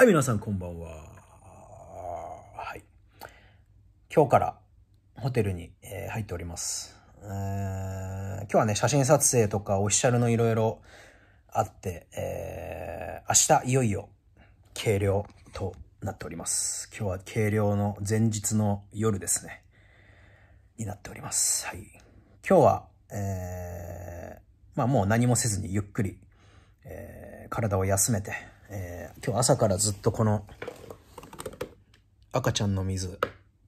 はい、皆さんこんばんは。はい。今日からホテルに、えー、入っております。えー、今日はね、写真撮影とかオフィシャルのいろいろあって、えー、明日いよいよ計量となっております。今日は計量の前日の夜ですね。になっております。はい。今日は、えー、まあもう何もせずにゆっくり、えー、体を休めて、今日朝からずっとこの赤ちゃんの水、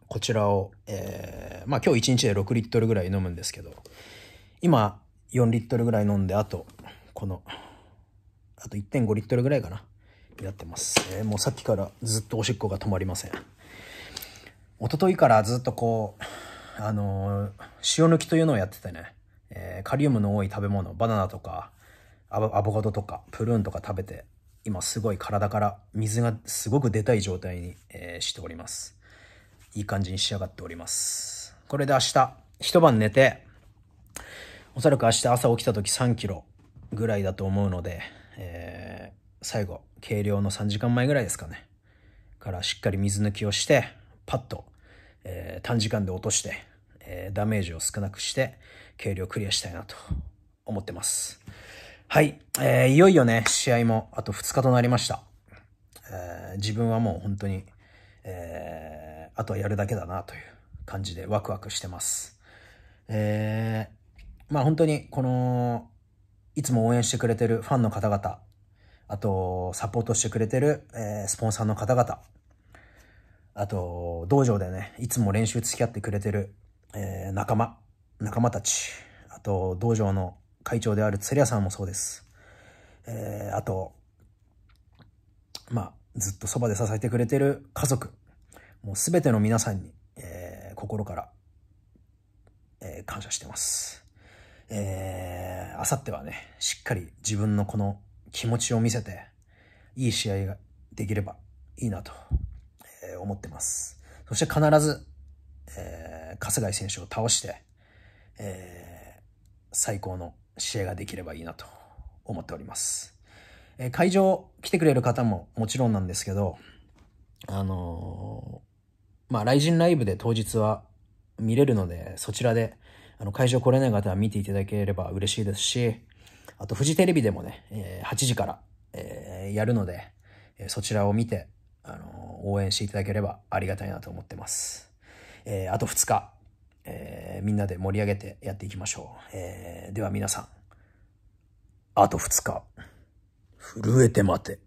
こちらを、えー、まあ今日1日で6リットルぐらい飲むんですけど、今4リットルぐらい飲んで、あと、この、あと1.5リットルぐらいかな、やってます、えー、もうさっきからずっとおしっこが止まりません。一昨日からずっとこう、あのー、塩抜きというのをやっててね、えー、カリウムの多い食べ物、バナナとかアボ、アボカドとか、プルーンとか食べて、今すごい体から水がすごく出たい状態に、えー、しております。いい感じに仕上がっております。これで明日、一晩寝て、おそらく明日朝起きた時3キロぐらいだと思うので、えー、最後、計量の3時間前ぐらいですかね。からしっかり水抜きをして、パッと、えー、短時間で落として、えー、ダメージを少なくして、計量クリアしたいなと思ってます。はい。えー、いよいよね、試合もあと2日となりました。えー、自分はもう本当に、えー、あとはやるだけだなという感じでワクワクしてます。えー、まあ本当にこの、いつも応援してくれてるファンの方々、あと、サポートしてくれてる、えー、スポンサーの方々、あと、道場でね、いつも練習付き合ってくれてる、えー、仲間、仲間たち、あと、道場の会長である鶴屋さんもそうです。えー、あと、まあ、ずっとそばで支えてくれてる家族、もうすべての皆さんに、えー、心から、えー、感謝してます。えー、あさってはね、しっかり自分のこの気持ちを見せて、いい試合ができればいいなと、えー、思ってます。そして必ず、えー、春日井選手を倒して、えー、最高の試合ができればいいなと思っております。えー、会場来てくれる方ももちろんなんですけど、あのー、まあ、ジンライブで当日は見れるので、そちらで、あの、会場来れない方は見ていただければ嬉しいですし、あと、フジテレビでもね、えー、8時から、えー、やるので、えそちらを見て、あの応援していただければありがたいなと思ってます。えあと2日、みんなで盛り上げてやっていきましょう。えー、では皆さん、あと2日、震えて待て。